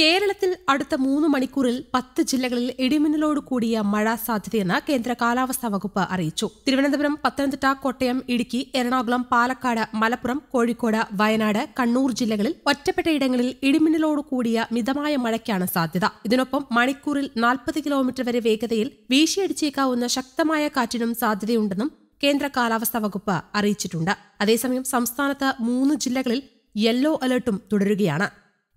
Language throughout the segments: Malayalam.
കേരളത്തിൽ അടുത്ത മൂന്ന് മണിക്കൂറിൽ പത്ത് ജില്ലകളിൽ ഇടിമിന്നലോട് കൂടിയ മഴ സാധ്യതയെന്ന് കേന്ദ്ര കാലാവസ്ഥാ വകുപ്പ് അറിയിച്ചു തിരുവനന്തപുരം പത്തനംതിട്ട കോട്ടയം ഇടുക്കി എറണാകുളം പാലക്കാട് മലപ്പുറം കോഴിക്കോട് വയനാട് കണ്ണൂർ ജില്ലകളിൽ ഒറ്റപ്പെട്ടയിടങ്ങളിൽ ഇടിമിന്നലോട് കൂടിയ മിതമായ മഴയ്ക്കാണ് സാധ്യത ഇതിനൊപ്പം മണിക്കൂറിൽ നാൽപ്പത് കിലോമീറ്റർ വരെ വേഗതയിൽ വീശിയടിച്ചേക്കാവുന്ന ശക്തമായ കാറ്റിനും സാധ്യതയുണ്ടെന്നും കേന്ദ്ര കാലാവസ്ഥാ വകുപ്പ് അറിയിച്ചിട്ടുണ്ട് അതേസമയം സംസ്ഥാനത്ത് മൂന്ന് ജില്ലകളിൽ യെല്ലോ അലർട്ടും തുടരുകയാണ്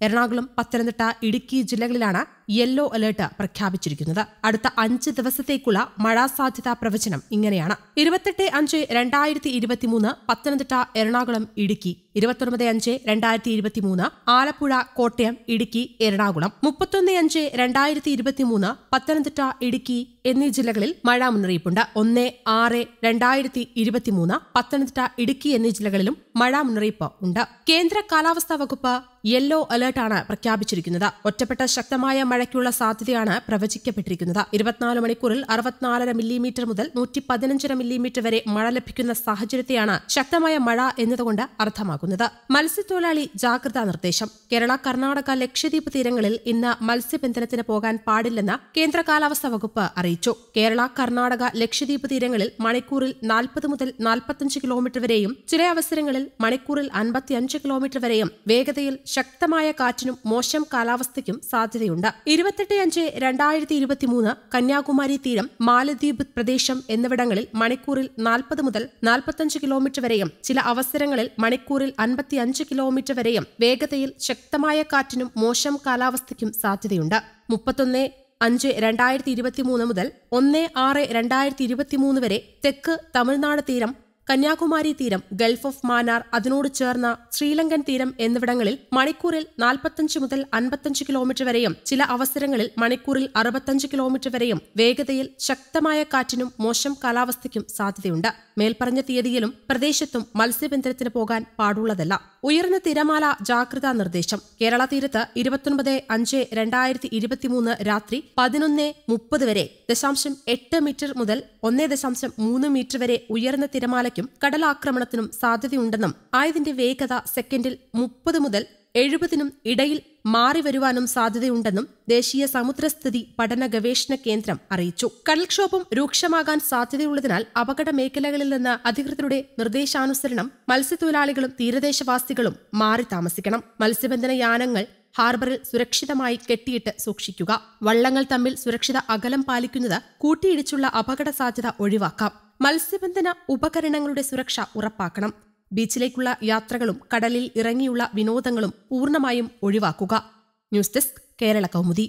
എറണാകുളം പത്തനംതിട്ട ഇടുക്കി ജില്ലകളിലാണ് യെല്ലോ അലേർട്ട് പ്രഖ്യാപിച്ചിരിക്കുന്നത് അടുത്ത അഞ്ച് ദിവസത്തേക്കുള്ള മഴ സാധ്യതാ പ്രവചനം ഇങ്ങനെയാണ് ഇരുപത്തെട്ട് അഞ്ച് രണ്ടായിരത്തി ഇരുപത്തിമൂന്ന് പത്തനംതിട്ട എറണാകുളം ഇടുക്കി ഇരുപത്തൊൻപത് അഞ്ച് രണ്ടായിരത്തി ഇരുപത്തിമൂന്ന് ആലപ്പുഴ കോട്ടയം ഇടുക്കി എറണാകുളം മുപ്പത്തൊന്ന് അഞ്ച് രണ്ടായിരത്തി ഇരുപത്തിമൂന്ന് പത്തനംതിട്ട ഇടുക്കി എന്നീ ജില്ലകളിൽ മഴ മുന്നറിയിപ്പുണ്ട് ഒന്ന് ആറ് രണ്ടായിരത്തി ഇരുപത്തിമൂന്ന് പത്തനംതിട്ട ഇടുക്കി എന്നീ ജില്ലകളിലും മഴ മുന്നറിയിപ്പ് ഉണ്ട് കേന്ദ്ര കാലാവസ്ഥാ വകുപ്പ് യെല്ലോ അലേർട്ടാണ് പ്രഖ്യാപിച്ചിരിക്കുന്നത് ഒറ്റപ്പെട്ട ശക്തമായ മഴ മഴയ്ക്കുള്ള സാധ്യതയാണ് പ്രവചിക്കപ്പെട്ടിരിക്കുന്നത് ഇരുപത്തിനാല് മണിക്കൂറിൽ അറുപത്തിനാലര മില്ലിമീറ്റർ മുതൽ നൂറ്റി പതിനഞ്ചര മില്ലിമീറ്റർ വരെ മഴ ലഭിക്കുന്ന സാഹചര്യത്തെയാണ് ശക്തമായ മഴ എന്നതുകൊണ്ട് അർത്ഥമാക്കുന്നത് മത്സ്യത്തൊഴിലാളി ജാഗ്രതാ നിർദ്ദേശം കേരള കർണാടക ലക്ഷദ്വീപ് തീരങ്ങളിൽ ഇന്ന് മത്സ്യബന്ധനത്തിന് പോകാൻ പാടില്ലെന്ന് കേന്ദ്ര കാലാവസ്ഥാ വകുപ്പ് അറിയിച്ചു കേരള കർണാടക ലക്ഷദ്വീപ് തീരങ്ങളിൽ മണിക്കൂറിൽ നാൽപ്പത് മുതൽ നാൽപ്പത്തഞ്ച് കിലോമീറ്റർ വരെയും ചില അവസരങ്ങളിൽ മണിക്കൂറിൽ അൻപത്തിയഞ്ച് കിലോമീറ്റർ വരെയും വേഗതയിൽ ശക്തമായ കാറ്റിനും മോശം കാലാവസ്ഥയ്ക്കും സാധ്യതയുണ്ട് ഇരുപത്തെട്ട് അഞ്ച് രണ്ടായിരത്തി ഇരുപത്തിമൂന്ന് കന്യാകുമാരി തീരം മാലദ്വീപ് പ്രദേശം എന്നിവിടങ്ങളിൽ മണിക്കൂറിൽ നാൽപ്പത് മുതൽ നാൽപ്പത്തഞ്ച് കിലോമീറ്റർ വരെയും ചില അവസരങ്ങളിൽ മണിക്കൂറിൽ അൻപത്തിയഞ്ച് കിലോമീറ്റർ വരെയും വേഗതയിൽ ശക്തമായ കാറ്റിനും മോശം കാലാവസ്ഥയ്ക്കും സാധ്യതയുണ്ട് മുപ്പത്തൊന്ന് അഞ്ച് രണ്ടായിരത്തി ഇരുപത്തിമൂന്ന് മുതൽ ഒന്ന് ആറ് രണ്ടായിരത്തി ഇരുപത്തിമൂന്ന് വരെ തെക്ക് തമിഴ്നാട് തീരം കന്യാകുമാരി തീരം ഗൾഫ് ഓഫ് മാനാർ അതിനോട് ചേർന്ന ശ്രീലങ്കൻ തീരം എന്നിവിടങ്ങളിൽ മണിക്കൂറിൽ നാൽപ്പത്തഞ്ച് മുതൽ അൻപത്തഞ്ച് കിലോമീറ്റർ വരെയും ചില അവസരങ്ങളിൽ മണിക്കൂറിൽ അറുപത്തഞ്ച് കിലോമീറ്റർ വരെയും വേഗതയിൽ ശക്തമായ കാറ്റിനും മോശം കാലാവസ്ഥയ്ക്കും സാധ്യതയുണ്ട് മേൽപ്പറഞ്ഞ തീയതിയിലും പ്രദേശത്തും മത്സ്യബന്ധനത്തിന് പോകാൻ പാടുള്ളതല്ല ഉയർന്ന തിരമാല ജാഗ്രതാ നിർദ്ദേശം കേരള തീരത്ത് ഇരുപത്തൊൻപത് അഞ്ച് രണ്ടായിരത്തി ഇരുപത്തിമൂന്ന് രാത്രി പതിനൊന്ന് മുപ്പത് വരെ ദശാംശം എട്ട് മീറ്റർ മുതൽ ഒന്ന് ദശാംശം മൂന്ന് മീറ്റർ വരെ ഉയർന്ന തിരമാലയ്ക്ക് ജില്ലകളിലേക്കും കടലാക്രമണത്തിനും സാധ്യതയുണ്ടെന്നും ആയതിന്റെ വേഗത സെക്കൻഡിൽ മുപ്പത് മുതൽ എഴുപതിനും ഇടയിൽ മാറി വരുവാനും സാധ്യതയുണ്ടെന്നും ദേശീയ സമുദ്രസ്ഥിതി പഠന ഗവേഷണ കേന്ദ്രം അറിയിച്ചു കടൽക്ഷോഭം രൂക്ഷമാകാൻ സാധ്യതയുള്ളതിനാൽ അപകട മേഖലകളിൽ നിന്ന് അധികൃതരുടെ നിർദ്ദേശാനുസരണം മത്സ്യത്തൊഴിലാളികളും തീരദേശവാസികളും മാറി താമസിക്കണം മത്സ്യബന്ധന യാനങ്ങൾ ഹാർബറിൽ സുരക്ഷിതമായി കെട്ടിയിട്ട് സൂക്ഷിക്കുക വള്ളങ്ങൾ തമ്മിൽ സുരക്ഷിത അകലം പാലിക്കുന്നത് കൂട്ടിയിടിച്ചുള്ള അപകട സാധ്യത ഒഴിവാക്കാം മത്സ്യബന്ധന ഉപകരണങ്ങളുടെ സുരക്ഷ ഉറപ്പാക്കണം ബീച്ചിലേക്കുള്ള യാത്രകളും കടലിൽ ഇറങ്ങിയുള്ള വിനോദങ്ങളും പൂർണ്ണമായും ഒഴിവാക്കുക ന്യൂസ് ഡെസ്ക് കേരള കൗമുദി